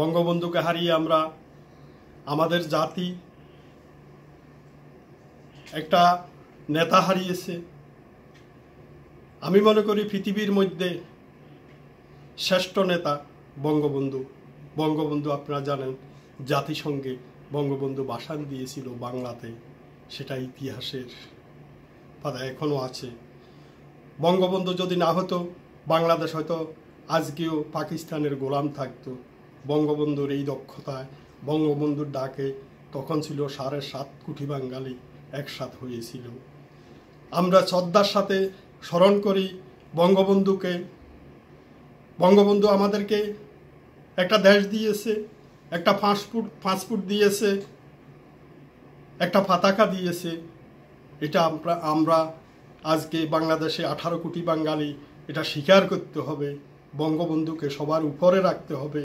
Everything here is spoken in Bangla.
বঙ্গবন্ধুকে হারিয়ে আমরা আমাদের জাতি একটা নেতা হারিয়েছে আমি মনে করি পৃথিবীর মধ্যে শ্রেষ্ঠ নেতা বঙ্গবন্ধু বঙ্গবন্ধু আপনারা জানেন জাতিসংঘে বঙ্গবন্ধু বাসান দিয়েছিল বাংলাতে সেটা ইতিহাসের পাতা এখনও আছে বঙ্গবন্ধু যদি না হতো বাংলাদেশ হয়তো আজকেও পাকিস্তানের গোলাম থাকতো বঙ্গবন্ধুর এই দক্ষতায় বঙ্গবন্ধুর ডাকে তখন ছিল সাড়ে সাত কোটি বাঙালি একসাথ হয়েছিল আমরা শ্রদ্ধার সাথে স্মরণ করি বঙ্গবন্ধুকে বঙ্গবন্ধু আমাদেরকে একটা দেশ দিয়েছে একটা ফাঁসফুট ফাঁসফুট দিয়েছে একটা ফাতাকা দিয়েছে এটা আমরা আমরা আজকে বাংলাদেশে আঠারো কোটি বাঙালি এটা স্বীকার করতে হবে বঙ্গবন্ধুকে সবার উপরে রাখতে হবে